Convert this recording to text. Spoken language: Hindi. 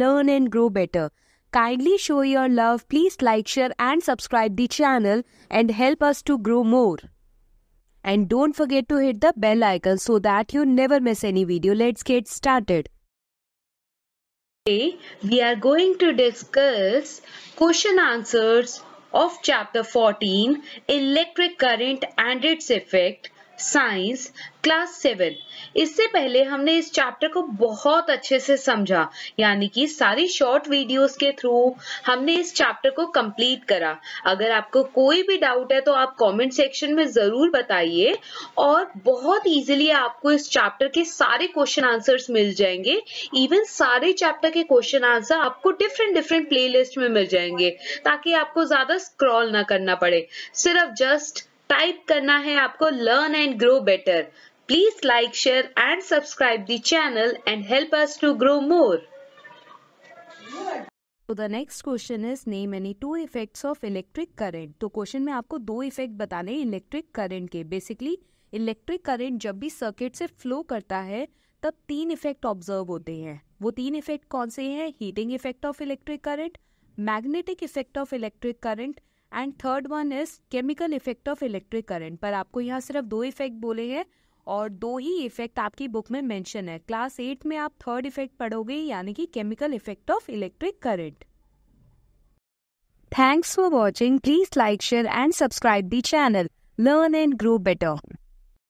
learn and grow better. Kindly show your love. Please like, share and subscribe the channel and help us to grow more. And don't forget to hit the bell icon so that you never miss any video. Let's get started. Today, we are going to discuss question answers of chapter 14 electric current and its effect science class seven इससे पहले हमने इस चैप्टर को बहुत अच्छे से समझा यानी कि सारी शॉर्ट वीडियोस के थ्रू हमने इस चैप्टर को कंप्लीट करा अगर आपको कोई भी डाउट है तो आप कमेंट सेक्शन में जरूर बताइए और बहुत इजीली आपको इस चैप्टर के सारे क्वेश्चन आंसर्स मिल जाएंगे इवन सारे चैप्टर के क्वेश्चन आंसर आपको डिफरेंट डिफरेंट प्ले में मिल जाएंगे ताकि आपको ज्यादा स्क्रॉल ना करना पड़े सिर्फ जस्ट टाइप करना है आपको learn and grow better please like share and subscribe the channel and help us to grow more तो the next question is name any two effects of electric current तो क्वेश्चन में आपको दो इफेक्ट बताने इलेक्ट्रिक करंट के बेसिकली इलेक्ट्रिक करंट जब भी सर्किट से फ्लो करता है तब तीन इफेक्ट ऑब्जर्व होते हैं वो तीन इफेक्ट कौन से हैं heating effect of electric current magnetic effect of electric current and third one is chemical effect of electric current पर आपको यहाँ सिर्फ दो इफेक्ट बोले हैं और दो ही इफेक्ट आपकी बुक में मेंशन है क्लास एट में आप थर्ड इफेक्ट पढ़ोगे यानी कि chemical effect of electric current thanks for watching please like share and subscribe the channel learn and grow better